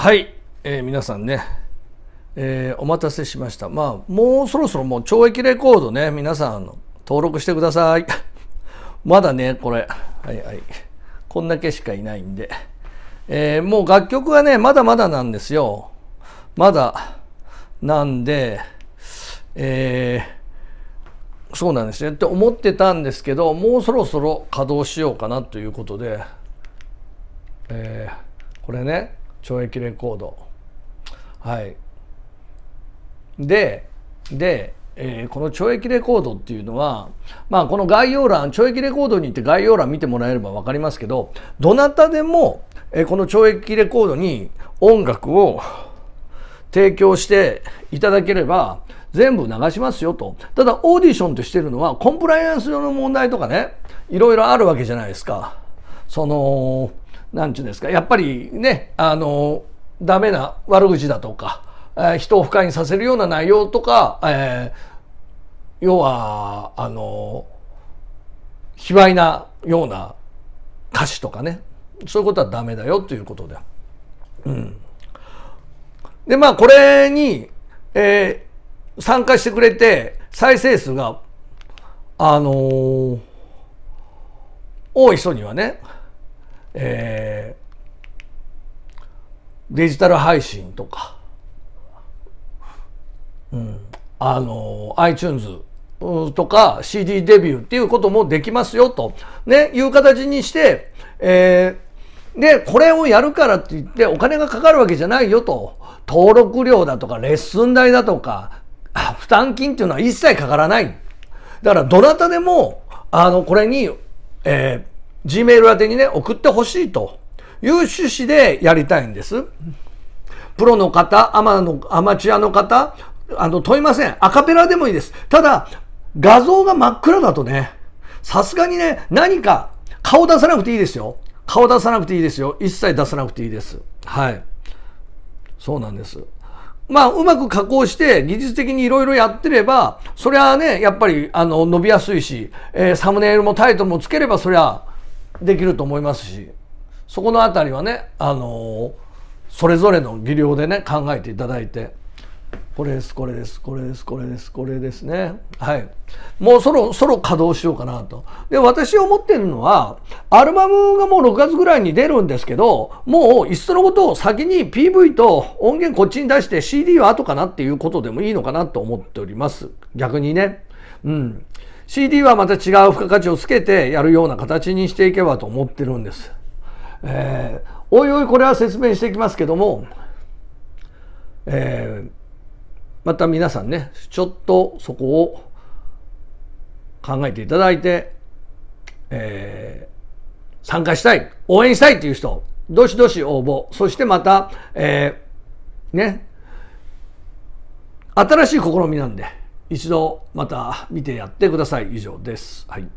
はい、えー、皆さんね、えー、お待たせしました。まあ、もうそろそろもう懲役レコードね、皆さん登録してください。まだね、これ、はいはい、こんだけしかいないんで、えー、もう楽曲はね、まだまだなんですよ。まだなんで、えー、そうなんですねって思ってたんですけどもうそろそろ稼働しようかなということで、えー、これね懲役レコードはいでで、えー、この懲役レコードっていうのはまあこの概要欄懲役レコードに行って概要欄見てもらえれば分かりますけどどなたでも、えー、この懲役レコードに音楽を提供していただければ全部流しますよと。ただオーディションとしてるのはコンプライアンス上の問題とかね、いろいろあるわけじゃないですか。その、なんちゅうんですか、やっぱりね、あの、ダメな悪口だとか、えー、人を不快にさせるような内容とか、えー、要は、あの、卑猥なような歌詞とかね、そういうことはダメだよということで。うん。で、まあ、これに、えー、参加してくれて、再生数が、あのー、多い人にはね、えー、デジタル配信とか、うん、あの iTunes とか CD デビューっていうこともできますよと、ね、いう形にして、えー、でこれをやるからって言ってお金がかかるわけじゃないよと登録料だとかレッスン代だとか負担金っていうのは一切かからないだからどなたでもあのこれに、え Gmail 宛てにね、送ってほしいという趣旨でやりたいんです。プロの方、アマのアマチュアの方、あの、問いません。アカペラでもいいです。ただ、画像が真っ暗だとね、さすがにね、何か顔出さなくていいですよ。顔出さなくていいですよ。一切出さなくていいです。はい。そうなんです。まあ、うまく加工して、技術的にいろいろやってれば、そりゃね、やっぱり、あの、伸びやすいし、えー、サムネイルもタイトルもつければ、そりゃ、できると思いますしそこの辺りはね、あのそれぞれの技量でね考えていただいてこれですこれですこれですこれですこれですねはいもうそろそろ稼働しようかなとで私思ってるのはアルバムがもう6月ぐらいに出るんですけどもういっそのことを先に PV と音源こっちに出して CD は後かなっていうことでもいいのかなと思っております逆にねうん CD はまた違う付加価値をつけてやるような形にしていけばと思ってるんです、えー、おいおいこれは説明していきますけどもえーまた皆さんね、ちょっとそこを考えていただいて、えー、参加したい、応援したいという人、どしどし応募。そしてまた、えー、ね、新しい試みなんで、一度また見てやってください。以上です。はい。